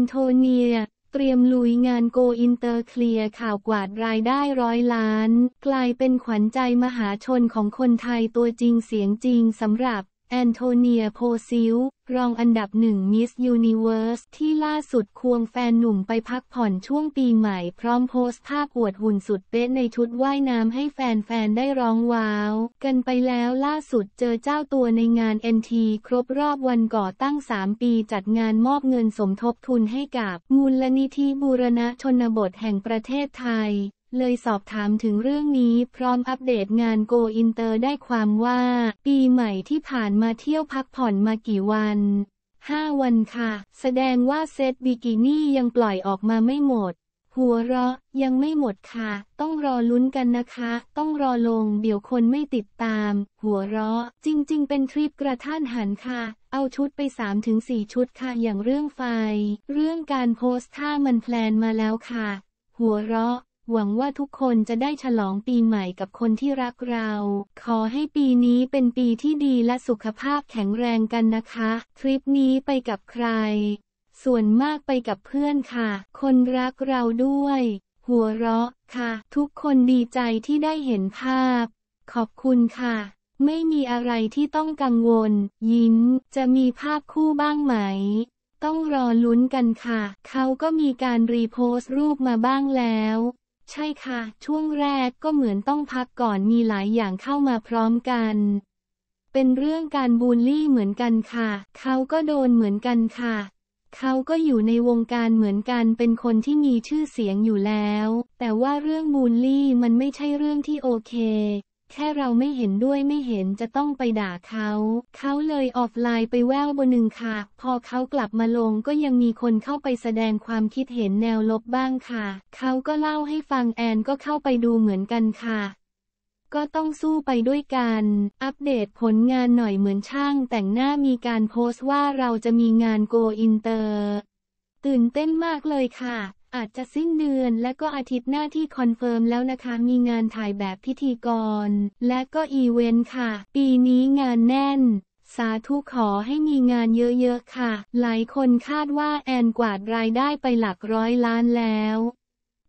นโทเนีย เตรียมลุยงานโกอินเตอร์เคลียร์ข่าวกวาดรายได้ร้อยล้านกลายเป็นขวัญใจมหาชนของคนไทยตัวจริงเสียงจริงสำหรับแอนโทเนียโพซิลรองอันดับหนึ่งมิสยูนิเวิร์สที่ล่าสุดควงแฟนหนุ่มไปพักผ่อนช่วงปีใหม่พร้อมโพสต์ภาพอวดหุ่นสุดเป๊ะในชุดว่ายน้ำให้แฟนๆได้ร้องว้าว กันไปแล้วล่าสุดเจอเจ้าตัวในงาน NT ครบรอบวันก่อตั้ง 3 ปีจัดงานมอบเงินสมทบทุนให้กับ มูลนิธิบูรณะชนบทแห่งประเทศไทยเลยสอบถามถึงเรื่องนี้พร้อมอัปเดตงานโกอินเตอร์ได้ความว่า ปีใหม่ที่ผ่านมาเที่ยวพักผ่อนมากี่วัน 5 วันค่ะ แสดงว่าเซตบิกินี่ยังปล่อยออกมาไม่หมด หัวเราะ ยังไม่หมดค่ะ ต้องรอลุ้นกันนะคะ ต้องรอลงเดี๋ยวคนไม่ติดตาม หัวเราะจริงๆ เป็นทริปกระท่านหันค่ะ เอาชุดไป3-4ชุดค่ะ อย่างเรื่องไฟเรื่องการโพสท่ามันแพลนมาแล้วค่ะ หัวเราะหวังว่าทุกคนจะได้ฉลองปีใหม่กับคนที่รักเรา ขอให้ปีนี้เป็นปีที่ดีและสุขภาพแข็งแรงกันนะคะทริปนี้ไปกับใคร ส่วนมากไปกับเพื่อนค่ะ คนรักเราด้วย หัวเราะค่ะ ทุกคนดีใจที่ได้เห็นภาพ ขอบคุณค่ะ ไม่มีอะไรที่ต้องกังวล ยิ้ม จะมีภาพคู่บ้างไหม ต้องรอลุ้นกันค่ะ เขาก็มีการรีโพสต์รูปมาบ้างแล้วใช่ค่ะ ช่วงแรกก็เหมือนต้องพักก่อนมีหลายอย่างเข้ามาพร้อมกัน เป็นเรื่องการบูลลี่เหมือนกันค่ะ เขาก็โดนเหมือนกันค่ะ เขาก็อยู่ในวงการเหมือนกันเป็นคนที่มีชื่อเสียงอยู่แล้ว แต่ว่าเรื่องบูลลี่มันไม่ใช่เรื่องที่โอเคแค่เราไม่เห็นด้วยไม่เห็นจะต้องไปด่าเขา เขาเลยออฟไลน์ไปแววบนหนึ่งค่ะ พอเขากลับมาลงก็ยังมีคนเข้าไปแสดงความคิดเห็นแนวลบบ้างค่ะ เขาก็เล่าให้ฟังแอนก็เข้าไปดูเหมือนกันค่ะ ก็ต้องสู้ไปด้วยกัน อัปเดตผลงานหน่อยเหมือนช่าง แต่งหน้ามีการโพสต์ว่าเราจะมีงานโกอินเตอร์ ตื่นเต้นมากเลยค่ะอาจจะสิ้นเดือนและก็อาทิตย์หน้าที่คอนเฟิร์มแล้วนะคะ มีงานถ่ายแบบพิธีกร และก็อีเวนต์ค่ะ ปีนี้งานแน่น สาธุขอให้มีงานเยอะๆค่ะ หลายคนคาดว่าแอนกวาดรายได้ไปหลักร้อยล้านแล้ว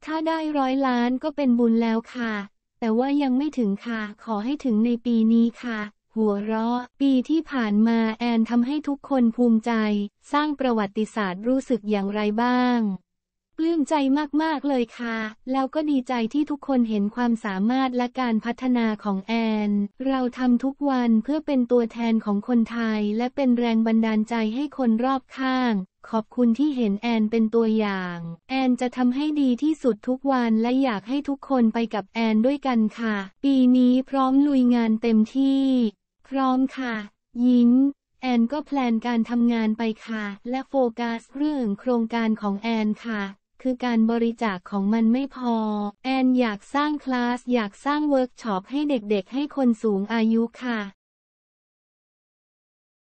ถ้าได้ร้อยล้านก็เป็นบุญแล้วค่ะ แต่ว่ายังไม่ถึงค่ะ ขอให้ถึงในปีนี้ค่ะ หัวเราะ ปีที่ผ่านมาแอนทำให้ทุกคนภูมิใจ สร้างประวัติศาสตร์รู้สึกอย่างไรบ้างปลื้มใจมาก ๆ เลยค่ะ แล้วก็ดีใจที่ทุกคนเห็นความสามารถและการพัฒนาของแอน เราทำทุกวันเพื่อเป็นตัวแทนของคนไทยและเป็นแรงบันดาลใจให้คนรอบข้าง ขอบคุณที่เห็นแอนเป็นตัวอย่าง แอนจะทำให้ดีที่สุดทุกวันและอยากให้ทุกคนไปกับแอนด้วยกันค่ะ ปีนี้พร้อมลุยงานเต็มที่ พร้อมค่ะ ยิ้มแอนก็แพลนการทำงานไปค่ะ และโฟกัสเรื่องโครงการของแอนค่ะคือการบริจาคของมันไม่พอ แอนอยากสร้างคลาสอยากสร้างเวิร์กช็อปให้เด็กๆ ให้คนสูงอายุค่ะ